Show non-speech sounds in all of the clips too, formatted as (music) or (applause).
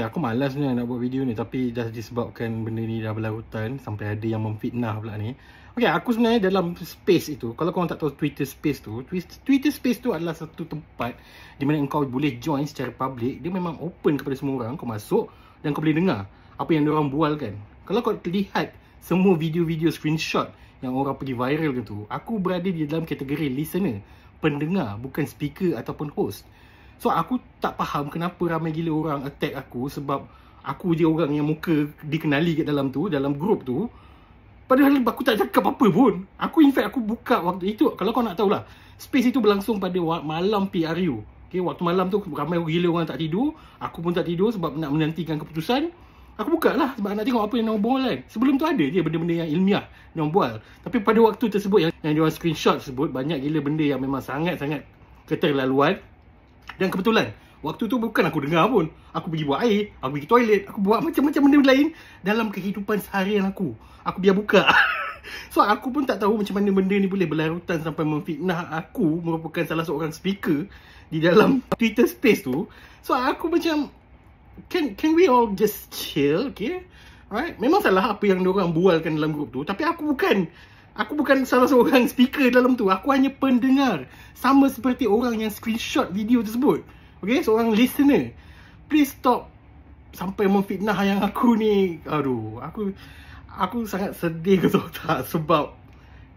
okay, aku malas sebenarnya nak buat video ni tapi dah disebabkan benda ni dah berlarutan sampai ada yang memfitnah pula ni. Okay, aku sebenarnya dalam space itu, kalau kau tak tahu Twitter space tu, Twitter space tu adalah satu tempat di mana kau boleh join secara public, dia memang open kepada semua orang, kau masuk dan kau boleh dengar apa yang orang bual kan. Kalau kau terlihat semua video-video screenshot yang orang pergi viral tu, aku berada di dalam kategori listener, pendengar, bukan speaker ataupun host. So aku tak faham kenapa ramai gila orang attack aku sebab aku je orang yang muka dikenali kat dalam tu, dalam grup tu. Padahal aku tak cakap apa-apa pun. Aku in fact aku buka waktu itu. Kalau kau nak tahu lah, space itu berlangsung pada malam PRU. Okay, waktu malam tu ramai gila orang tak tidur. Aku pun tak tidur sebab nak menantikan keputusan. Aku buka lah sebab nak tengok apa yang nak bual kan. Sebelum tu ada je benda-benda yang ilmiah yang orang bual. Tapi pada waktu tersebut yang, yang diorang screenshot sebut, banyak gila benda yang memang sangat-sangat keterlaluan. Dan kebetulan Waktu tu bukan aku dengar pun Aku pergi buat air Aku pergi toilet Aku buat macam-macam benda lain Dalam kehidupan seharian aku Aku biar buka (laughs) So aku pun tak tahu macam mana benda ni boleh berlarutan Sampai memfitnah aku Merupakan salah seorang speaker Di dalam (laughs) Twitter space tu So aku macam Can can we all just chill, okay? Alright, memang salah apa yang diorang bualkan dalam grup tu Tapi aku bukan Aku bukan salah seorang (laughs) speaker dalam tu Aku hanya pendengar sama seperti orang yang screenshot video tersebut. Okay, seorang listener. Please stop sampai memfitnah yang aku ni. Aduh, aku aku sangat sedih ke (laughs) tak sebab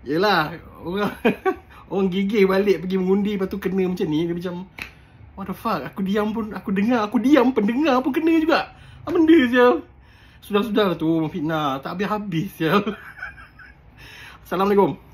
yelah, orang (laughs) orang gigi balik pergi mengundi lepas tu kena macam ni. Dia macam, what the fuck, aku diam pun, aku dengar, aku diam pendengar pun kena juga. Apa benda je? Sudah-sudah tu memfitnah, tak habis-habis je. (laughs) Assalamualaikum.